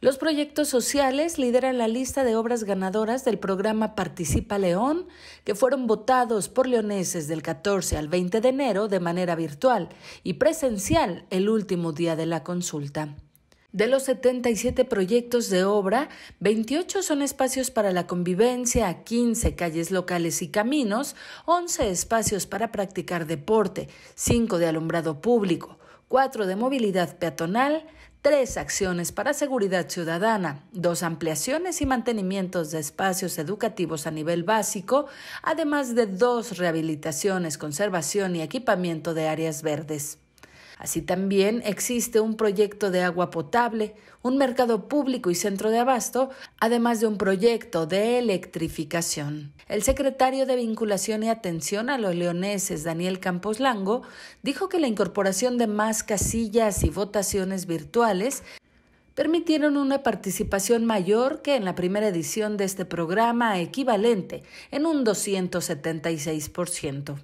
Los proyectos sociales lideran la lista de obras ganadoras del programa Participa León, que fueron votados por leoneses del 14 al 20 de enero de manera virtual y presencial el último día de la consulta. De los 77 proyectos de obra, 28 son espacios para la convivencia, 15 calles locales y caminos, 11 espacios para practicar deporte, 5 de alumbrado público, cuatro de movilidad peatonal, tres acciones para seguridad ciudadana, dos ampliaciones y mantenimientos de espacios educativos a nivel básico, además de dos rehabilitaciones, conservación y equipamiento de áreas verdes. Así también existe un proyecto de agua potable, un mercado público y centro de abasto, además de un proyecto de electrificación. El secretario de Vinculación y Atención a los Leoneses, Daniel Campos Lango, dijo que la incorporación de más casillas y votaciones virtuales permitieron una participación mayor que en la primera edición de este programa equivalente en un 276%.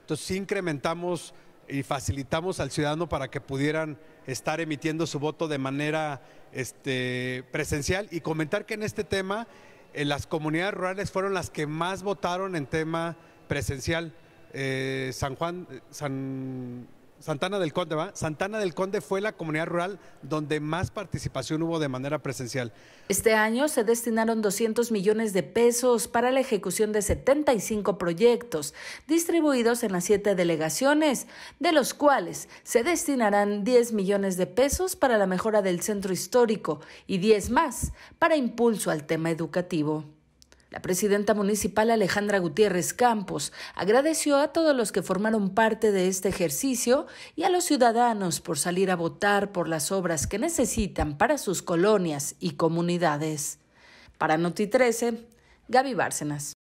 Entonces incrementamos y facilitamos al ciudadano para que pudieran estar emitiendo su voto de manera este, presencial y comentar que en este tema eh, las comunidades rurales fueron las que más votaron en tema presencial. Eh, San Juan, eh, San Santana del Conde, Santana del fue la comunidad rural donde más participación hubo de manera presencial. Este año se destinaron 200 millones de pesos para la ejecución de 75 proyectos distribuidos en las siete delegaciones, de los cuales se destinarán 10 millones de pesos para la mejora del centro histórico y 10 más para impulso al tema educativo. La presidenta municipal Alejandra Gutiérrez Campos agradeció a todos los que formaron parte de este ejercicio y a los ciudadanos por salir a votar por las obras que necesitan para sus colonias y comunidades. Para Noti 13, Gaby Bárcenas.